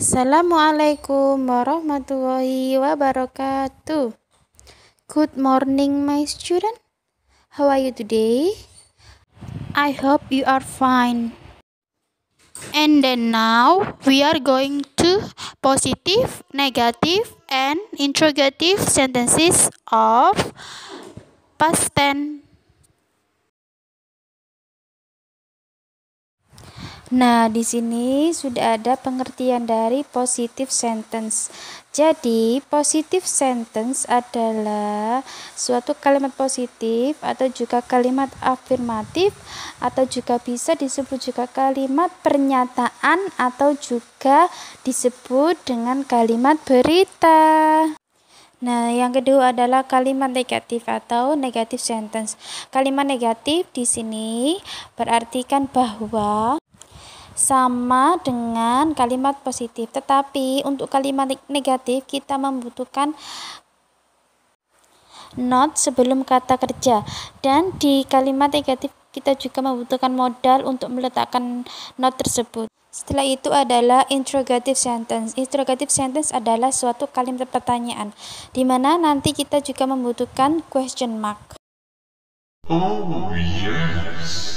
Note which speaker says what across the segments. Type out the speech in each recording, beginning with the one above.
Speaker 1: Assalamualaikum warahmatullahi wabarakatuh. Good morning, my student. How are you today? I hope you are fine. and then now we are going to positive negative and interrogative sentences of past tense Nah, di sini sudah ada pengertian dari positive sentence. Jadi, positive sentence adalah suatu kalimat positif atau juga kalimat afirmatif atau juga bisa disebut juga kalimat pernyataan atau juga disebut dengan kalimat berita. Nah, yang kedua adalah kalimat negatif atau negative sentence. Kalimat negatif di sini berartikan bahwa sama dengan kalimat positif. Tetapi untuk kalimat negatif kita membutuhkan not sebelum kata kerja. Dan di kalimat negatif kita juga membutuhkan modal untuk meletakkan not tersebut. Setelah itu adalah interrogative sentence. Interrogative sentence adalah suatu kalimat pertanyaan, di mana nanti kita juga membutuhkan question mark. Oh yes.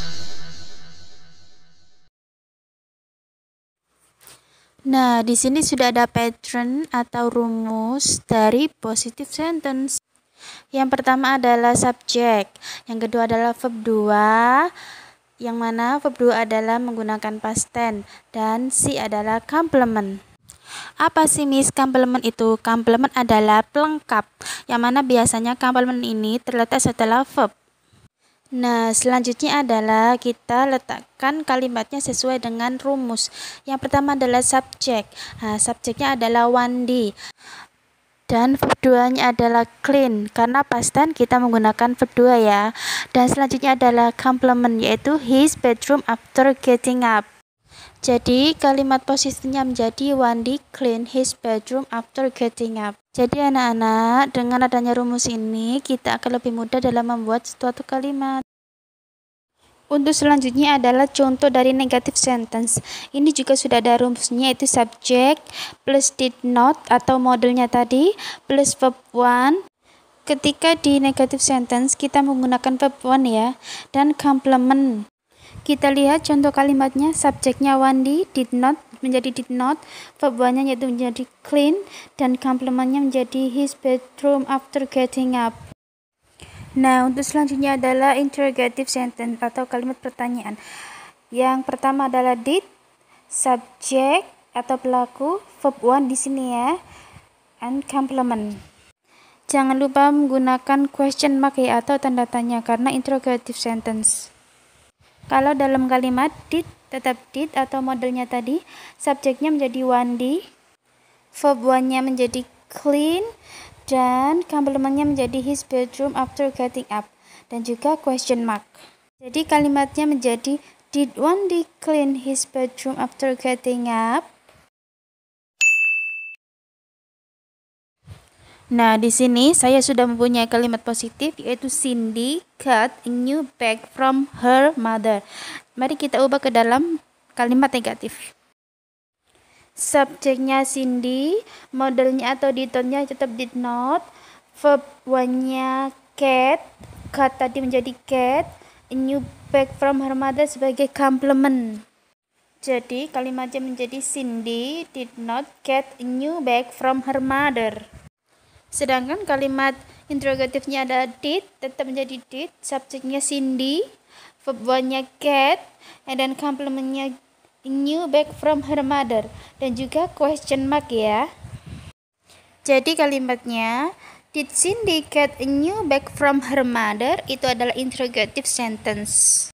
Speaker 1: Nah, di sini sudah ada pattern atau rumus dari positive sentence. Yang pertama adalah subjek, yang kedua adalah verb 2, yang mana verb 2 adalah menggunakan past tense dan si adalah complement. Apa sih Miss complement itu? Complement adalah pelengkap, yang mana biasanya complement ini terletak setelah verb. Nah, selanjutnya adalah kita letakkan kalimatnya sesuai dengan rumus. Yang pertama adalah subjek. Nah, subjeknya adalah Wandi. Dan verb 2 adalah clean karena pastan kita menggunakan verb 2 ya. Dan selanjutnya adalah complement yaitu his bedroom after getting up. Jadi kalimat posisinya menjadi Wandi clean his bedroom after getting up. Jadi anak-anak, dengan adanya rumus ini kita akan lebih mudah dalam membuat suatu kalimat. Untuk selanjutnya adalah contoh dari negative sentence. Ini juga sudah ada rumusnya itu subject plus did not atau modelnya tadi plus verb one Ketika di negative sentence kita menggunakan verb one ya dan complement. Kita lihat contoh kalimatnya subjeknya Wandi did not menjadi did not, verb one-nya yaitu menjadi clean dan complementnya menjadi his bedroom after getting up. Nah, untuk selanjutnya adalah interrogative sentence atau kalimat pertanyaan. Yang pertama adalah did, subject atau pelaku, verb one di sini ya, and complement. Jangan lupa menggunakan question mark ya atau tanda tanya karena interrogative sentence. Kalau dalam kalimat did tetap did atau modelnya tadi, subjeknya menjadi one d, verb one-nya menjadi clean, dan temannya menjadi his bedroom after getting up dan juga question mark. Jadi kalimatnya menjadi did one clean his bedroom after getting up? Nah, di sini saya sudah mempunyai kalimat positif yaitu Cindy got a new bag from her mother. Mari kita ubah ke dalam kalimat negatif subjeknya Cindy, modelnya atau ditonnya tetap did not, verb one-nya cat, cat tadi menjadi cat, a new back from her mother sebagai complement. Jadi kalimatnya menjadi Cindy did not get a new bag from her mother. Sedangkan kalimat interrogatifnya ada did tetap menjadi did, subjeknya Cindy, verb nya get, dan then complementnya new back from her mother dan juga question mark ya. Jadi kalimatnya did Cindy get a new bag from her mother itu adalah interrogative sentence.